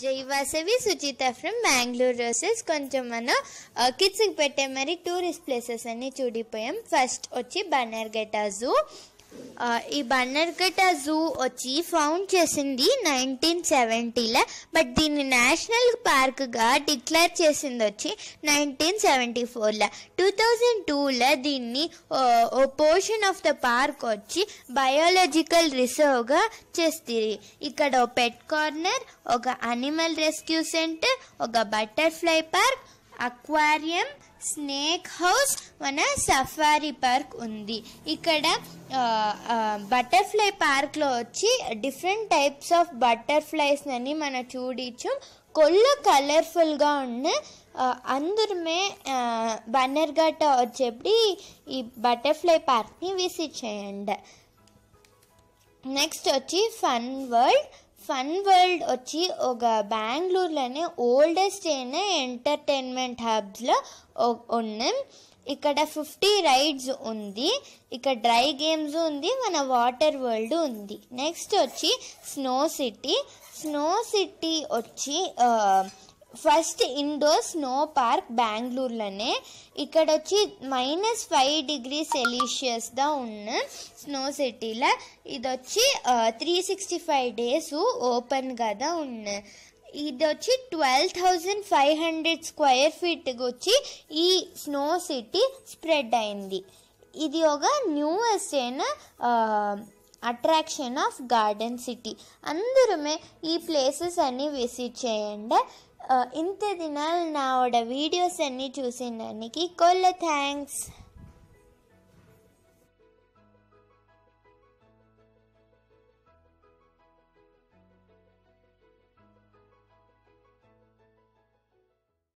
జై Vasavi Suchita from Bengaluru roses కొంచెం మనం కిడ్స్కి పెట్టే మరి టూరిస్ట్ ప్లేసెస్ అన్నీ చూడిపోయాం ఫస్ట్ వచ్చి బనర్ఘట్ట జూ ఈ బన్నర్ఘట్ట జూ వచ్చి ఫౌండ్ చేసింది నైన్టీన్ సెవెంటీలో బట్ దీన్ని నేషనల్ పార్క్గా డిక్లేర్ చేసింది వచ్చి నైన్టీన్ సెవెంటీ ఫోర్లో టూ థౌజండ్ టూలో దీన్ని ఓ పోర్షన్ ఆఫ్ ద పార్క్ వచ్చి బయోలాజికల్ రిసర్వ్గా చేస్తుంది ఇక్కడ ఓ పెట్ కార్నర్ ఒక అనిమల్ రెస్క్యూ సెంటర్ ఒక butterfly park aquarium snake house మన సఫారీ పార్క్ ఉంది ఇక్కడ బటర్ఫ్లై పార్క్లో వచ్చి డిఫరెంట్ టైప్స్ ఆఫ్ బటర్ఫ్లైస్ అని మనం చూడొచ్చు కొళ్ళు కలర్ఫుల్గా ఉన్న అందరమే బన్నర్ఘట్ట వచ్చేప్పుడు ఈ బటర్ఫ్లై పార్క్ని విసిట్ చేయండి నెక్స్ట్ వచ్చి ఫన్ వరల్డ్ ఫన్ వరల్డ్ వచ్చి ఒక బెంగళూరులోనే ఓల్డెస్ట్ అయిన ఎంటర్టైన్మెంట్ హబ్స్లో ఉన్నాం ఇక్కడ ఫిఫ్టీ రైడ్స్ ఉంది ఇక్కడ డ్రై గేమ్స్ ఉంది మన వాటర్ వరల్డ్ ఉంది నెక్స్ట్ వచ్చి స్నో సిటీ స్నో సిటీ వచ్చి ఫస్ట్ ఇండోర్ స్నో పార్క్ బెంగళూరులోనే ఇక్కడ వచ్చి మైనస్ ఫైవ్ డిగ్రీ సెల్సియస్ దా ఉన్న స్నో సిటీలో ఇది వచ్చి three sixty five days open కదా ఉన్న ఇది వచ్చి twelve thousand five hundred square ఫీట్కి వచ్చి ఈ స్నో సిటీ స్ప్రెడ్ అయింది ఇది ఒక న్యూయెస్ట్ అయిన అట్రాక్షన్ ఆఫ్ గార్డెన్ సిటీ అందరமே ఈ ప్లేసెస్ అన్నీ విజిట్ చేయండి uh, ఇంత దినాలు నావడ వీడియోస్ అన్నీ చూసినందుకు కొల్ల థ్యాంక్స్